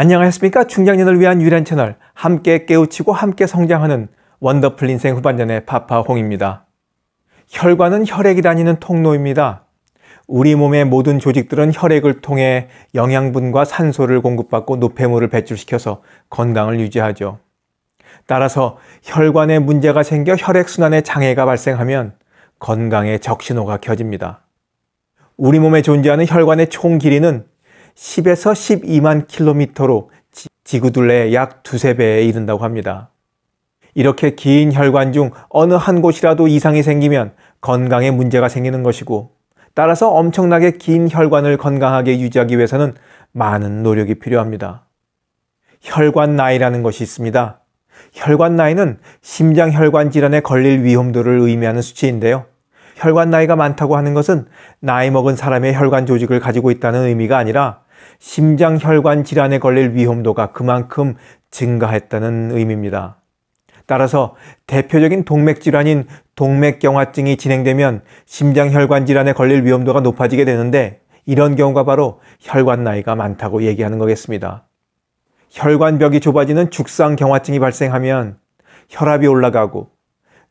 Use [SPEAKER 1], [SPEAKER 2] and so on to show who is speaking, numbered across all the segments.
[SPEAKER 1] 안녕하십니까 중장년을 위한 유일한 채널 함께 깨우치고 함께 성장하는 원더풀 인생 후반전의 파파홍입니다. 혈관은 혈액이 다니는 통로입니다. 우리 몸의 모든 조직들은 혈액을 통해 영양분과 산소를 공급받고 노폐물을 배출시켜서 건강을 유지하죠. 따라서 혈관에 문제가 생겨 혈액순환에 장애가 발생하면 건강에 적신호가 켜집니다. 우리 몸에 존재하는 혈관의 총 길이는 10에서 12만 킬로미터로 지구 둘레의 약 두세 배에 이른다고 합니다. 이렇게 긴 혈관 중 어느 한 곳이라도 이상이 생기면 건강에 문제가 생기는 것이고 따라서 엄청나게 긴 혈관을 건강하게 유지하기 위해서는 많은 노력이 필요합니다. 혈관 나이라는 것이 있습니다. 혈관 나이는 심장 혈관 질환에 걸릴 위험도를 의미하는 수치인데요. 혈관 나이가 많다고 하는 것은 나이 먹은 사람의 혈관 조직을 가지고 있다는 의미가 아니라 심장혈관 질환에 걸릴 위험도가 그만큼 증가했다는 의미입니다. 따라서 대표적인 동맥 질환인 동맥경화증이 진행되면 심장혈관 질환에 걸릴 위험도가 높아지게 되는데 이런 경우가 바로 혈관 나이가 많다고 얘기하는 거겠습니다. 혈관벽이 좁아지는 죽상경화증이 발생하면 혈압이 올라가고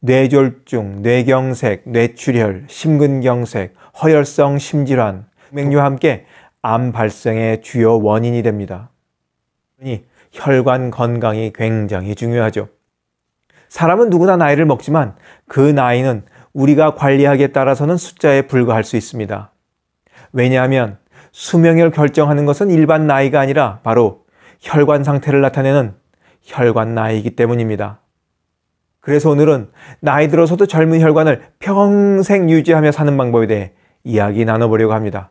[SPEAKER 1] 뇌졸중, 뇌경색, 뇌출혈, 심근경색, 허혈성 심질환, 맥류와 함께 암 발생의 주요 원인이 됩니다. 그러니 혈관 건강이 굉장히 중요하죠. 사람은 누구나 나이를 먹지만 그 나이는 우리가 관리하기에 따라서는 숫자에 불과할 수 있습니다. 왜냐하면 수명을 결정하는 것은 일반 나이가 아니라 바로 혈관 상태를 나타내는 혈관 나이이기 때문입니다. 그래서 오늘은 나이 들어서도 젊은 혈관을 평생 유지하며 사는 방법에 대해 이야기 나눠보려고 합니다.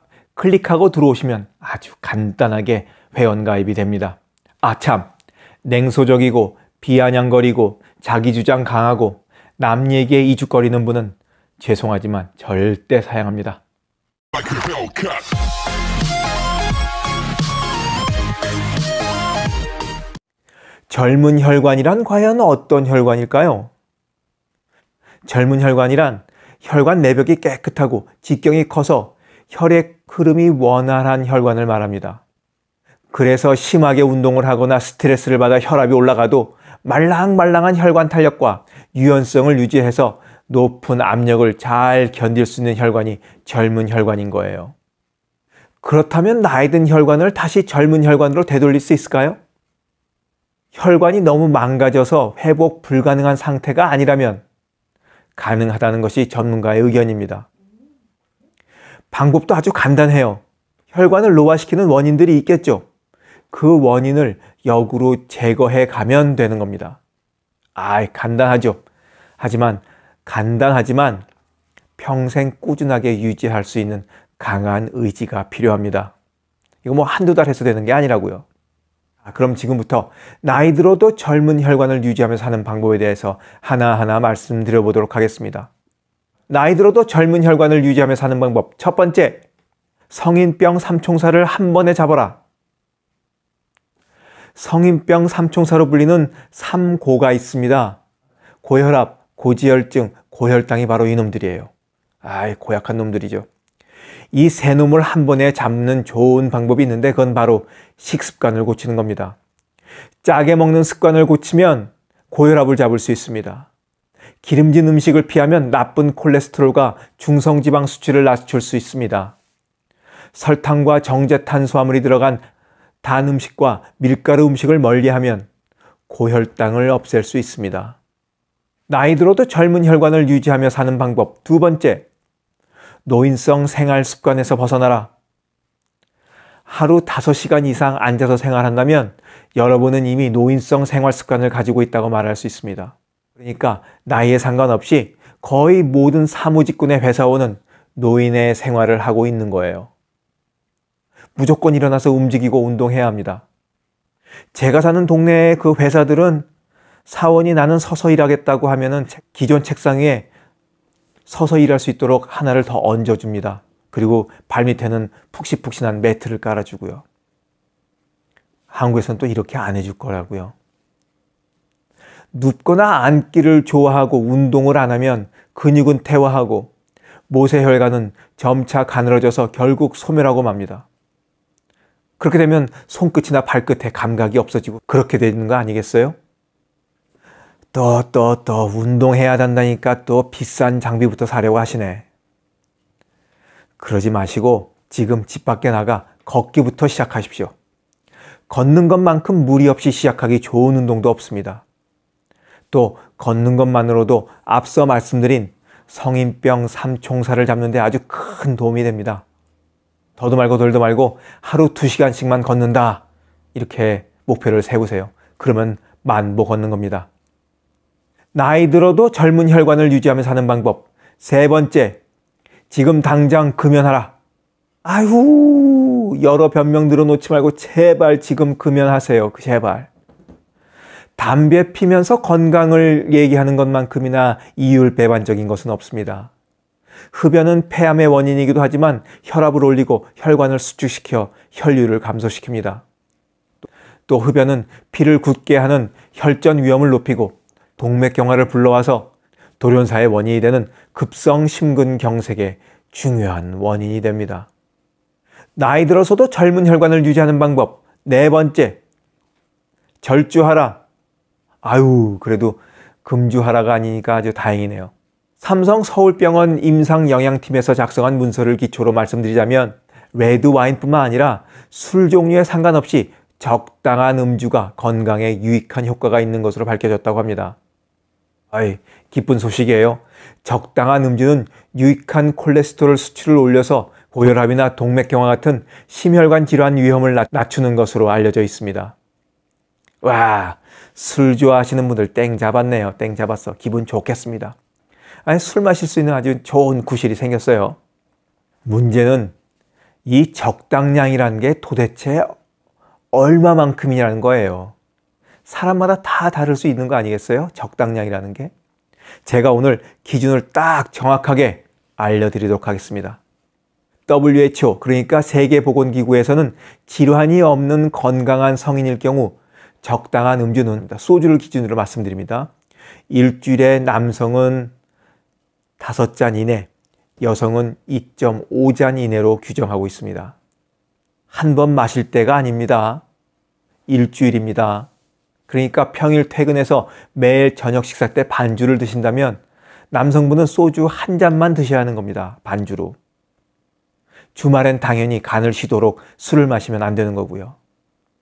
[SPEAKER 1] 클릭하고 들어오시면 아주 간단하게 회원가입이 됩니다. 아, 참! 냉소적이고 비아냥거리고 자기주장 강하고 남 얘기에 이죽거리는 분은 죄송하지만 절대 사양합니다. 젊은 혈관이란 과연 어떤 혈관일까요? 젊은 혈관이란 혈관 내벽이 깨끗하고 직경이 커서 혈액 흐름이 원활한 혈관을 말합니다. 그래서 심하게 운동을 하거나 스트레스를 받아 혈압이 올라가도 말랑말랑한 혈관 탄력과 유연성을 유지해서 높은 압력을 잘 견딜 수 있는 혈관이 젊은 혈관인 거예요. 그렇다면 나이 든 혈관을 다시 젊은 혈관으로 되돌릴 수 있을까요? 혈관이 너무 망가져서 회복 불가능한 상태가 아니라면 가능하다는 것이 전문가의 의견입니다. 방법도 아주 간단해요. 혈관을 노화시키는 원인들이 있겠죠. 그 원인을 역으로 제거해 가면 되는 겁니다. 아, 간단하죠. 하지만 간단하지만 평생 꾸준하게 유지할 수 있는 강한 의지가 필요합니다. 이거 뭐 한두 달 해서 되는 게 아니라고요. 아, 그럼 지금부터 나이 들어도 젊은 혈관을 유지하면서 사는 방법에 대해서 하나하나 말씀드려 보도록 하겠습니다. 나이 들어도 젊은 혈관을 유지하며 사는 방법 첫 번째, 성인병 삼총사를 한 번에 잡아라. 성인병 삼총사로 불리는 삼고가 있습니다. 고혈압, 고지혈증, 고혈당이 바로 이놈들이에요. 아이, 고약한 놈들이죠. 이 세 놈을 한 번에 잡는 좋은 방법이 있는데 그건 바로 식습관을 고치는 겁니다. 짜게 먹는 습관을 고치면 고혈압을 잡을 수 있습니다. 기름진 음식을 피하면 나쁜 콜레스테롤과 중성지방 수치를 낮출 수 있습니다. 설탕과 정제 탄수화물이 들어간 단 음식과 밀가루 음식을 멀리하면 고혈당을 없앨 수 있습니다. 나이 들어도 젊은 혈관을 유지하며 사는 방법 두 번째, 노인성 생활 습관에서 벗어나라. 하루 5시간 이상 앉아서 생활한다면 여러분은 이미 노인성 생활 습관을 가지고 있다고 말할 수 있습니다. 그러니까 나이에 상관없이 거의 모든 사무직군의 회사원은 노인의 생활을 하고 있는 거예요. 무조건 일어나서 움직이고 운동해야 합니다. 제가 사는 동네의 그 회사들은 사원이 나는 서서 일하겠다고 하면은 기존 책상 위에 서서 일할 수 있도록 하나를 더 얹어줍니다. 그리고 발밑에는 푹신푹신한 매트를 깔아주고요. 한국에서는 또 이렇게 안 해줄 거라고요. 눕거나 앉기를 좋아하고 운동을 안 하면 근육은 퇴화하고 모세혈관은 점차 가늘어져서 결국 소멸하고 맙니다. 그렇게 되면 손끝이나 발끝에 감각이 없어지고 그렇게 되는 거 아니겠어요? 또, 또, 또, 운동해야 된다니까 또 비싼 장비부터 사려고 하시네. 그러지 마시고 지금 집 밖에 나가 걷기부터 시작하십시오. 걷는 것만큼 무리 없이 시작하기 좋은 운동도 없습니다. 또 걷는 것만으로도 앞서 말씀드린 성인병 삼총사를 잡는데 아주 큰 도움이 됩니다. 더도 말고 덜도 말고 하루 두시간씩만 걷는다. 이렇게 목표를 세우세요. 그러면 만보 걷는 겁니다. 나이 들어도 젊은 혈관을 유지하며 사는 방법. 세 번째, 지금 당장 금연하라. 아유, 여러 변명 들어놓지 말고 제발 지금 금연하세요. 그 제발. 담배 피면서 건강을 얘기하는 것만큼이나 이율 배반적인 것은 없습니다. 흡연은 폐암의 원인이기도 하지만 혈압을 올리고 혈관을 수축시켜 혈류를 감소시킵니다. 또 흡연은 피를 굳게 하는 혈전 위험을 높이고 동맥경화를 불러와서 돌연사의 원인이 되는 급성 심근경색의 중요한 원인이 됩니다. 나이 들어서도 젊은 혈관을 유지하는 방법 네 번째 절주하라 아유 그래도 금주하라가 아니니까 아주 다행이네요. 삼성 서울병원 임상영양팀에서 작성한 문서를 기초로 말씀드리자면 레드 와인뿐만 아니라 술 종류에 상관없이 적당한 음주가 건강에 유익한 효과가 있는 것으로 밝혀졌다고 합니다. 아이, 기쁜 소식이에요. 적당한 음주는 유익한 콜레스테롤 수치를 올려서 고혈압이나 동맥경화 같은 심혈관 질환 위험을 낮추는 것으로 알려져 있습니다. 와, 술 좋아하시는 분들 땡 잡았네요. 땡 잡았어. 기분 좋겠습니다. 아니, 술 마실 수 있는 아주 좋은 구실이 생겼어요. 문제는 이 적당량이라는 게 도대체 얼마만큼이라는 거예요. 사람마다 다 다를 수 있는 거 아니겠어요? 적당량이라는 게. 제가 오늘 기준을 딱 정확하게 알려드리도록 하겠습니다. WHO, 그러니까 세계보건기구에서는 질환이 없는 건강한 성인일 경우 적당한 음주는 소주를 기준으로 말씀드립니다. 일주일에 남성은 5잔 이내, 여성은 2.5잔 이내로 규정하고 있습니다. 한 번 마실 때가 아닙니다. 일주일입니다. 그러니까 평일 퇴근해서 매일 저녁 식사 때 반주를 드신다면 남성분은 소주 한 잔만 드셔야 하는 겁니다. 반주로. 주말엔 당연히 간을 쉬도록 술을 마시면 안 되는 거고요.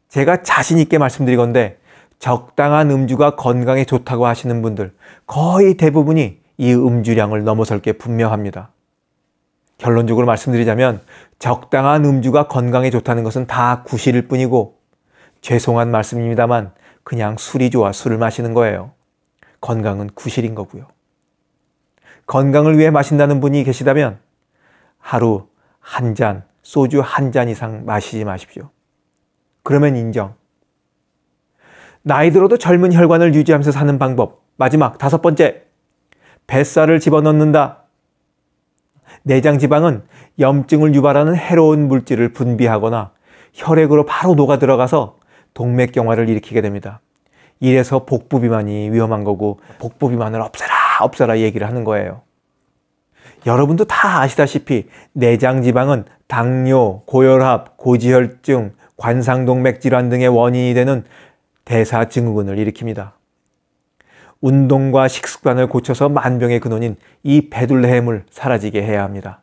[SPEAKER 1] 제가 자신 있게 말씀드리건데 적당한 음주가 건강에 좋다고 하시는 분들 거의 대부분이 이 음주량을 넘어설 게 분명합니다. 결론적으로 말씀드리자면 적당한 음주가 건강에 좋다는 것은 다 구실일 뿐이고 죄송한 말씀입니다만 그냥 술이 좋아 술을 마시는 거예요. 건강은 구실인 거고요. 건강을 위해 마신다는 분이 계시다면 하루 한 잔, 소주 한 잔 이상 마시지 마십시오. 그러면 인정. 나이 들어도 젊은 혈관을 유지하면서 사는 방법. 마지막 다섯 번째. 뱃살을 집어넣는다. 내장 지방은 염증을 유발하는 해로운 물질을 분비하거나 혈액으로 바로 녹아 들어가서 동맥경화를 일으키게 됩니다. 이래서 복부 비만이 위험한 거고 복부 비만을 없애라 없애라 얘기를 하는 거예요. 여러분도 다 아시다시피 내장 지방은 당뇨, 고혈압, 고지혈증, 관상동맥 질환 등의 원인이 되는 대사증후군을 일으킵니다. 운동과 식습관을 고쳐서 만병의 근원인 이 베둘레헴을 사라지게 해야 합니다.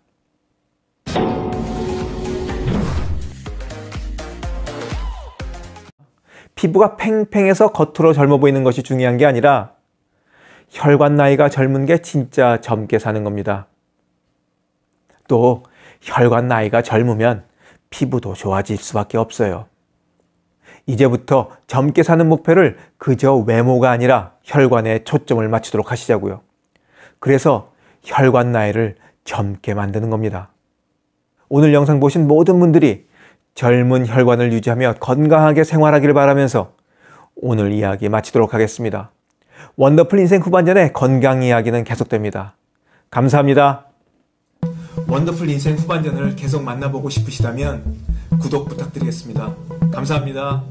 [SPEAKER 1] 피부가 팽팽해서 겉으로 젊어 보이는 것이 중요한 게 아니라 혈관 나이가 젊은 게 진짜 젊게 사는 겁니다. 또 혈관 나이가 젊으면 피부도 좋아질 수밖에 없어요. 이제부터 젊게 사는 목표를 그저 외모가 아니라 혈관에 초점을 맞추도록 하시자고요. 그래서 혈관 나이를 젊게 만드는 겁니다. 오늘 영상 보신 모든 분들이 젊은 혈관을 유지하며 건강하게 생활하기를 바라면서 오늘 이야기 마치도록 하겠습니다. 원더풀 인생 후반전의 건강 이야기는 계속됩니다. 감사합니다. 원더풀 인생 후반전을 계속 만나보고 싶으시다면 구독 부탁드리겠습니다. 감사합니다.